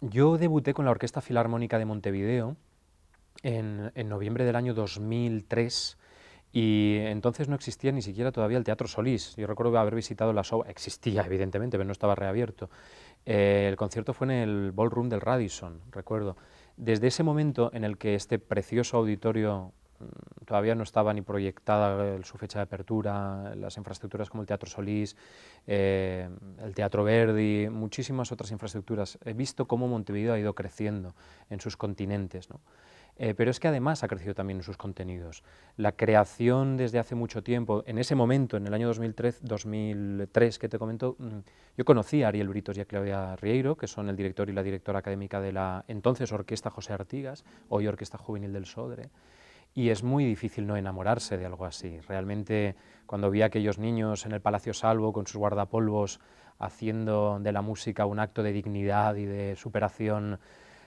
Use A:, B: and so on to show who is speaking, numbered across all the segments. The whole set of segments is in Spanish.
A: yo debuté con la Orquesta Filarmónica de Montevideo en, en noviembre del año 2003 y entonces no existía ni siquiera todavía el Teatro Solís. Yo recuerdo haber visitado la show, existía evidentemente, pero no estaba reabierto. Eh, el concierto fue en el Ballroom del Radisson, recuerdo. Desde ese momento en el que este precioso auditorio Mm, todavía no estaba ni proyectada eh, su fecha de apertura, las infraestructuras como el Teatro Solís, eh, el Teatro Verdi, muchísimas otras infraestructuras. He visto cómo Montevideo ha ido creciendo en sus continentes, eh, pero es que además ha crecido también en sus contenidos. La creación desde hace mucho tiempo, en ese momento, en el año 2003, 2003 que te comento, mm, yo conocí a Ariel Britos y a Claudia Rieiro, que son el director y la directora académica de la entonces Orquesta José Artigas, hoy Orquesta Juvenil del Sodre y es muy difícil no enamorarse de algo así. Realmente cuando vi a aquellos niños en el Palacio Salvo con sus guardapolvos haciendo de la música un acto de dignidad y de superación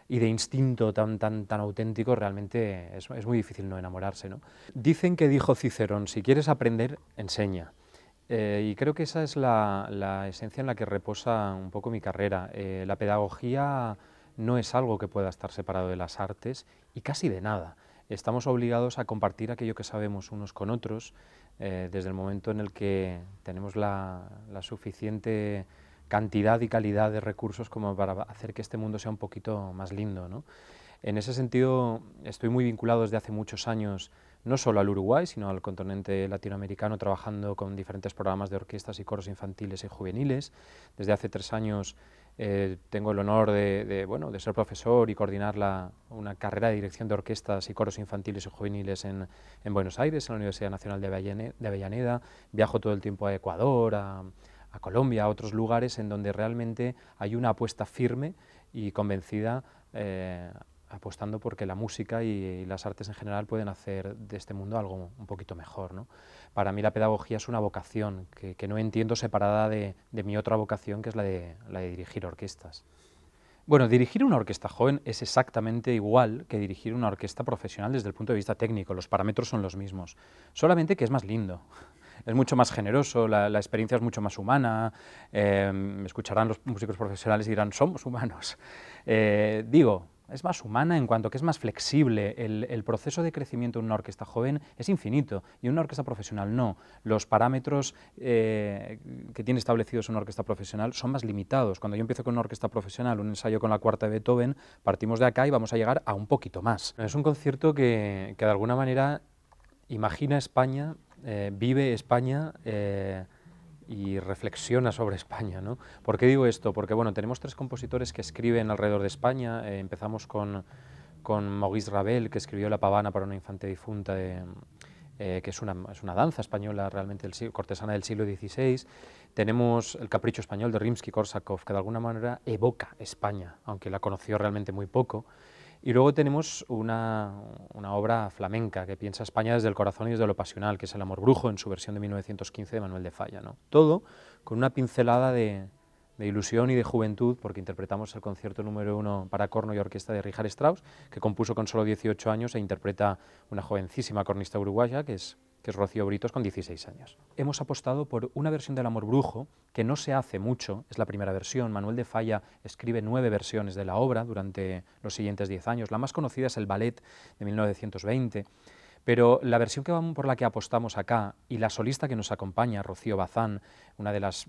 A: y de instinto tan, tan, tan auténtico, realmente es, muy difícil no enamorarse. Dicen que dijo Cicerón, si quieres aprender, enseña. Eh, y creo que esa es la, esencia en la que reposa un poco mi carrera. Eh, la pedagogía no es algo que pueda estar separado de las artes y casi de nada estamos obligados a compartir aquello que sabemos unos con otros eh, desde el momento en el que tenemos la, suficiente cantidad y calidad de recursos como para hacer que este mundo sea un poquito más lindo. ¿no? En ese sentido, estoy muy vinculado desde hace muchos años no solo al Uruguay, sino al continente latinoamericano, trabajando con diferentes programas de orquestas y coros infantiles y juveniles. Desde hace tres años eh, tengo el honor de, bueno, de ser profesor y coordinar la, una carrera de dirección de orquestas y coros infantiles y juveniles en, Buenos Aires, en la Universidad Nacional de Avellaneda. Viajo todo el tiempo a Ecuador, a, Colombia, a otros lugares en donde realmente hay una apuesta firme y convencida eh, apostando porque la música y las artes en general pueden hacer de este mundo algo un poquito mejor. Para mí la pedagogía es una vocación que, no entiendo separada de, mi otra vocación, que es la de, dirigir orquestas. Bueno, dirigir una orquesta joven es exactamente igual que dirigir una orquesta profesional desde el punto de vista técnico, los parámetros son los mismos, solamente que es más lindo es mucho más generoso, la, experiencia es mucho más humana, eh, me escucharán los músicos profesionales y dirán, somos humanos. Eh, digo, es más humana en cuanto que es más flexible. El, proceso de crecimiento de una orquesta joven es infinito y una orquesta profesional no. Los parámetros eh, que tiene establecidos una orquesta profesional son más limitados. Cuando yo empiezo con una orquesta profesional, un ensayo con la cuarta de Beethoven, partimos de acá y vamos a llegar a un poquito más. Es un concierto que, de alguna manera imagina España, eh, vive España. Eh, y reflexiona sobre España. ¿no? ¿Por qué digo esto? Porque bueno, tenemos tres compositores que escriben alrededor de España. Eh, empezamos con, con Maurice Ravel, que escribió La pavana para una infante difunta, eh, eh, que es una, es una, danza española realmente del cortesana del siglo XVI. Tenemos El capricho español de Rimsky-Korsakov, que de alguna manera evoca España, aunque la conoció realmente muy poco. Y luego tenemos una, obra flamenca que piensa España desde el corazón y desde lo pasional, que es El amor brujo, en su versión de 1915 de Manuel de Falla. ¿no? Todo con una pincelada de, de ilusión y de juventud, porque interpretamos el concierto número uno para corno y orquesta de Richard Strauss, que compuso con solo 18 años e interpreta una jovencísima cornista uruguaya, que es que es Rocío Britos con 16 años. Hemos apostado por una versión del Amor Brujo que no se hace mucho, es la primera versión. Manuel de Falla escribe nueve versiones de la obra durante los siguientes diez años. La más conocida es el ballet de 1920. Pero la versión que vamos por la que apostamos acá y la solista que nos acompaña, Rocío Bazán, una de las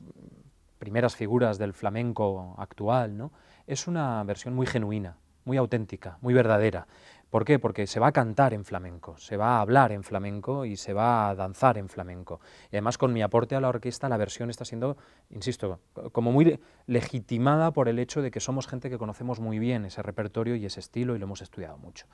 A: primeras figuras del flamenco actual, ¿no? es una versión muy genuina, muy auténtica, muy verdadera. ¿Por qué? Porque se va a cantar en flamenco, se va a hablar en flamenco y se va a danzar en flamenco. Y además con mi aporte a la orquesta la versión está siendo, insisto, como muy legitimada por el hecho de que somos gente que conocemos muy bien ese repertorio y ese estilo y lo hemos estudiado mucho.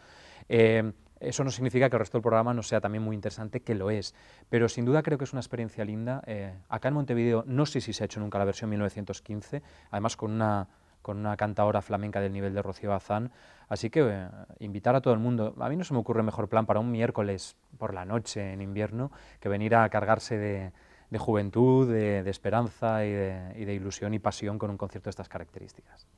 A: Eh, eso no significa que el resto del programa no sea también muy interesante, que lo es, pero sin duda creo que es una experiencia linda. Eh, acá en Montevideo, no sé si se ha hecho nunca la versión 1915, además con una con una cantadora flamenca del nivel de Rocío Bazán. Así que eh, invitar a todo el mundo. A mí no se me ocurre mejor plan para un miércoles por la noche en invierno que venir a cargarse de, juventud, de, esperanza y de ilusión y pasión con un concierto de estas características.